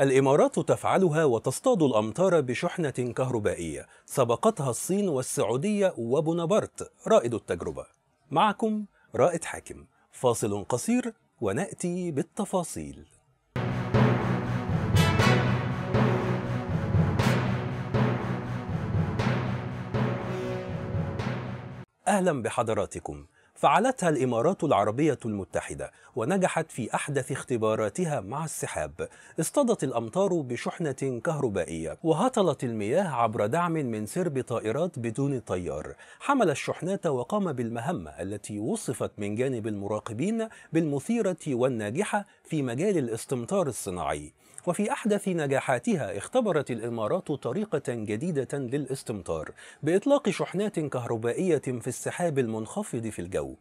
الإمارات تفعلها وتصطاد الأمطار بشحنة كهربائية سبقتها الصين والسعودية وبونابرت رائد التجربة معكم رائد حاكم فاصل قصير ونأتي بالتفاصيل أهلا بحضراتكم فعلتها الامارات العربيه المتحده ونجحت في احدث اختباراتها مع السحاب اصطادت الامطار بشحنه كهربائيه وهطلت المياه عبر دعم من سرب طائرات بدون طيار حمل الشحنات وقام بالمهمه التي وصفت من جانب المراقبين بالمثيره والناجحه في مجال الاستمطار الصناعي وفي أحدث نجاحاتها اختبرت الإمارات طريقة جديدة للاستمطار بإطلاق شحنات كهربائية في السحاب المنخفض في الجو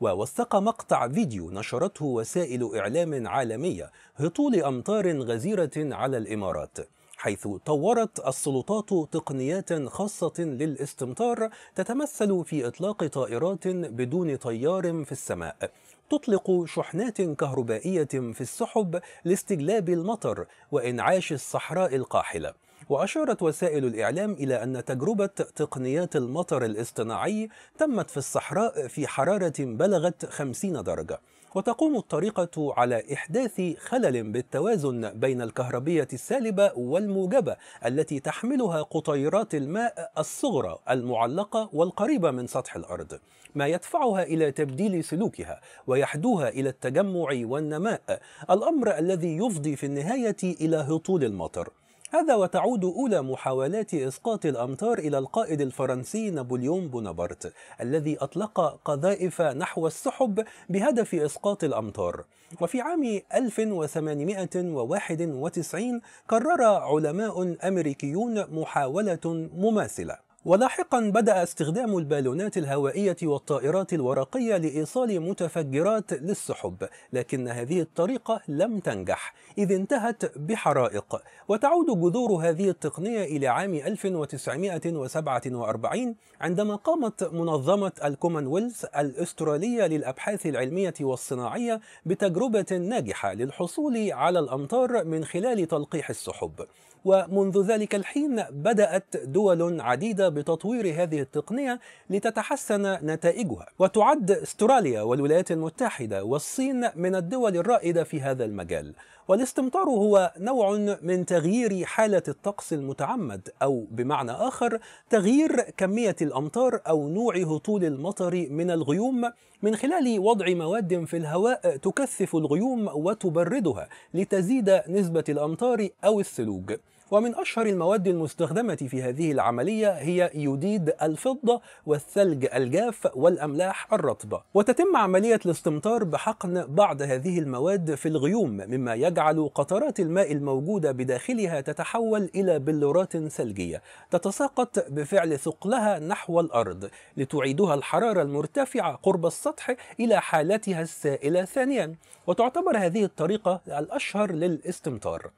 ووثق مقطع فيديو نشرته وسائل إعلام عالمية هطول أمطار غزيرة على الإمارات حيث طورت السلطات تقنيات خاصة للاستمطار تتمثل في إطلاق طائرات بدون طيار في السماء تطلق شحنات كهربائية في السحب لاستجلاب المطر وإنعاش الصحراء القاحلة وأشارت وسائل الإعلام إلى أن تجربة تقنيات المطر الاصطناعي تمت في الصحراء في حرارة بلغت 50 درجة وتقوم الطريقة على إحداث خلل بالتوازن بين الكهربية السالبة والموجبة التي تحملها قطيرات الماء الصغرى المعلقة والقريبة من سطح الأرض ما يدفعها إلى تبديل سلوكها ويحدوها إلى التجمع والنماء الأمر الذي يفضي في النهاية إلى هطول المطر هذا وتعود أولى محاولات إسقاط الأمطار إلى القائد الفرنسي نابليون بونابرت الذي أطلق قذائف نحو السحب بهدف إسقاط الأمطار وفي عام 1891 قرر علماء أمريكيون محاولة مماثلة ولاحقا بدأ استخدام البالونات الهوائية والطائرات الورقية لإيصال متفجرات للسحب، لكن هذه الطريقة لم تنجح، إذ انتهت بحرائق، وتعود جذور هذه التقنية إلى عام 1947 عندما قامت منظمة الكومنولث الأسترالية للأبحاث العلمية والصناعية بتجربة ناجحة للحصول على الأمطار من خلال تلقيح السحب، ومنذ ذلك الحين بدأت دول عديدة بتطوير هذه التقنية لتتحسن نتائجها وتعد استراليا والولايات المتحدة والصين من الدول الرائدة في هذا المجال والاستمطار هو نوع من تغيير حالة الطقس المتعمد أو بمعنى آخر تغيير كمية الأمطار أو نوع هطول المطر من الغيوم من خلال وضع مواد في الهواء تكثف الغيوم وتبردها لتزيد نسبة الأمطار أو الثلوج ومن أشهر المواد المستخدمة في هذه العملية هي يوديد الفضة والثلج الجاف والأملاح الرطبة وتتم عملية الاستمطار بحقن بعض هذه المواد في الغيوم مما يجعل قطرات الماء الموجودة بداخلها تتحول إلى بلورات ثلجية تتساقط بفعل ثقلها نحو الأرض لتعيدها الحرارة المرتفعة قرب السطح إلى حالتها السائلة ثانيا وتعتبر هذه الطريقة الأشهر للاستمطار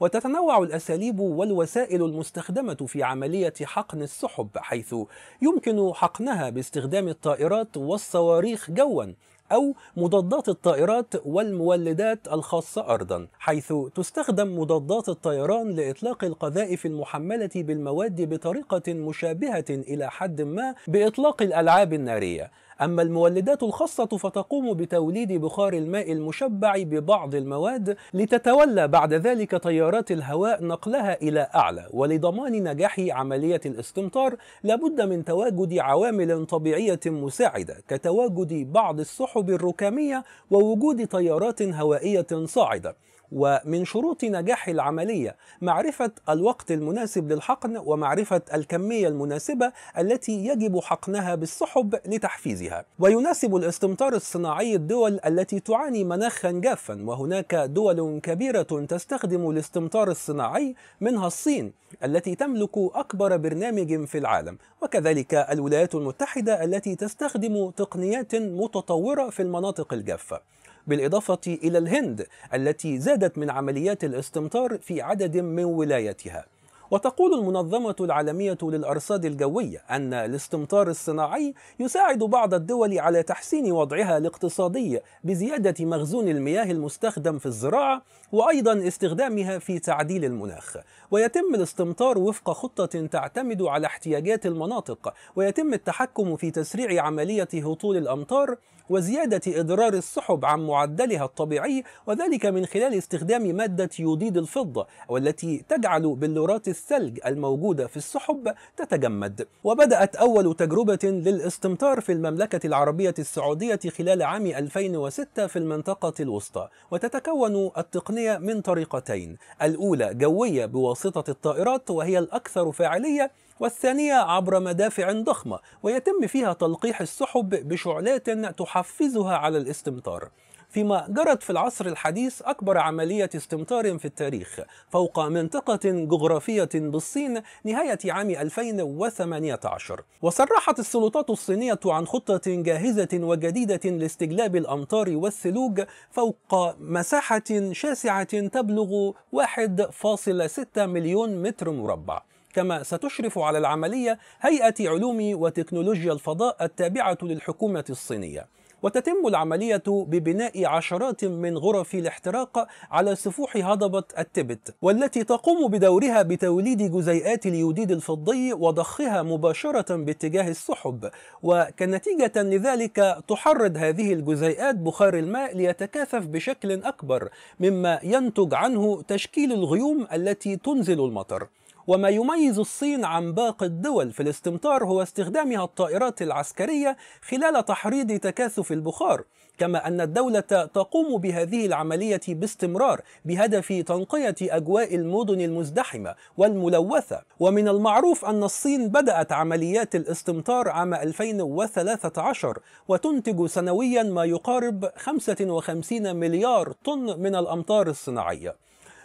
وتتنوع الأساليب والوسائل المستخدمة في عملية حقن السحب حيث يمكن حقنها باستخدام الطائرات والصواريخ جوا أو مضادات الطائرات والمولدات الخاصة أرضا حيث تستخدم مضادات الطيران لإطلاق القذائف المحملة بالمواد بطريقة مشابهة إلى حد ما بإطلاق الألعاب النارية أما المولدات الخاصة فتقوم بتوليد بخار الماء المشبع ببعض المواد لتتولى بعد ذلك تيارات الهواء نقلها إلى أعلى ولضمان نجاح عملية الاستمطار لابد من تواجد عوامل طبيعية مساعدة كتواجد بعض السحب الركامية ووجود تيارات هوائية صاعدة ومن شروط نجاح العملية معرفة الوقت المناسب للحقن ومعرفة الكمية المناسبة التي يجب حقنها بالسحب لتحفيزها ويناسب الاستمطار الصناعي الدول التي تعاني مناخا جافا وهناك دول كبيرة تستخدم الاستمطار الصناعي منها الصين التي تملك أكبر برنامج في العالم وكذلك الولايات المتحدة التي تستخدم تقنيات متطورة في المناطق الجافة بالإضافة إلى الهند التي زادت من عمليات الاستمطار في عدد من ولاياتها وتقول المنظمة العالمية للأرصاد الجوية أن الاستمطار الصناعي يساعد بعض الدول على تحسين وضعها الاقتصادي بزيادة مخزون المياه المستخدم في الزراعة وأيضا استخدامها في تعديل المناخ ويتم الاستمطار وفق خطة تعتمد على احتياجات المناطق ويتم التحكم في تسريع عملية هطول الأمطار وزيادة إضرار السحب عن معدلها الطبيعي وذلك من خلال استخدام مادة يوديد الفضة والتي تجعل بلورات الثلج الموجودة في السحب تتجمد وبدأت أول تجربة للاستمطار في المملكة العربية السعودية خلال عام 2006 في المنطقة الوسطى وتتكون التقنية من طريقتين الأولى جوية بواسطة الطائرات وهي الأكثر فاعلية والثانية عبر مدافع ضخمة ويتم فيها تلقيح السحب بشعلات تحفزها على الاستمطار فيما جرت في العصر الحديث أكبر عملية استمطار في التاريخ فوق منطقة جغرافية بالصين نهاية عام 2018 وصرحت السلطات الصينية عن خطة جاهزة وجديدة لاستجلاب الأمطار والثلوج فوق مساحة شاسعة تبلغ 1.6 مليون متر مربع كما ستشرف على العملية هيئة علوم وتكنولوجيا الفضاء التابعة للحكومة الصينية وتتم العملية ببناء عشرات من غرف الاحتراق على سفوح هضبة التبت والتي تقوم بدورها بتوليد جزيئات اليوديد الفضي وضخها مباشرة باتجاه السحب وكنتيجة لذلك تحرض هذه الجزيئات بخار الماء ليتكاثف بشكل أكبر مما ينتج عنه تشكيل الغيوم التي تنزل المطر وما يميز الصين عن باقي الدول في الاستمطار هو استخدامها الطائرات العسكرية خلال تحريض تكاثف البخار كما أن الدولة تقوم بهذه العملية باستمرار بهدف تنقية أجواء المدن المزدحمة والملوثة ومن المعروف أن الصين بدأت عمليات الاستمطار عام 2013 وتنتج سنويا ما يقارب 55 مليار طن من الأمطار الصناعية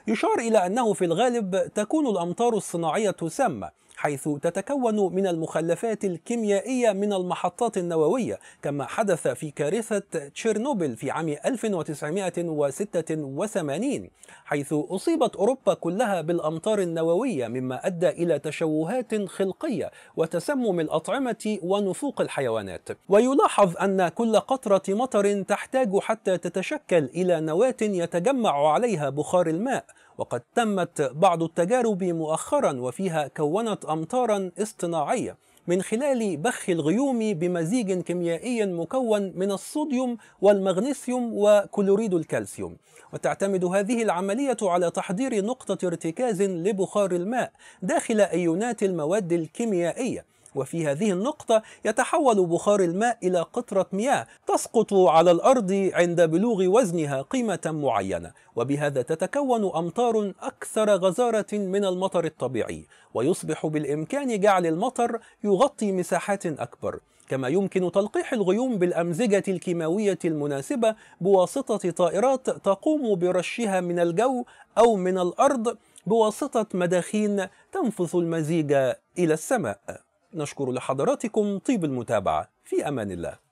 يشار إلى أنه في الغالب تكون الأمطار الصناعية سامة حيث تتكون من المخلفات الكيميائية من المحطات النووية كما حدث في كارثة تشيرنوبل في عام 1986 حيث أصيبت أوروبا كلها بالأمطار النووية مما أدى إلى تشوهات خلقية وتسمم الأطعمة ونفوق الحيوانات ويلاحظ أن كل قطرة مطر تحتاج حتى تتشكل إلى نواة يتجمع عليها بخار الماء وقد تمت بعض التجارب مؤخرا وفيها كونت أمطارا اصطناعية من خلال بخ الغيوم بمزيج كيميائي مكون من الصوديوم والمغنيسيوم وكلوريد الكالسيوم وتعتمد هذه العملية على تحضير نقطة ارتكاز لبخار الماء داخل أيونات المواد الكيميائية وفي هذه النقطة يتحول بخار الماء إلى قطرة مياه تسقط على الأرض عند بلوغ وزنها قيمة معينة، وبهذا تتكون أمطار أكثر غزارة من المطر الطبيعي، ويصبح بالإمكان جعل المطر يغطي مساحات أكبر، كما يمكن تلقيح الغيوم بالأمزجة الكيماوية المناسبة بواسطة طائرات تقوم برشها من الجو أو من الأرض بواسطة مداخين تنفث المزيج إلى السماء. نشكر لحضراتكم طيب المتابعة في أمان الله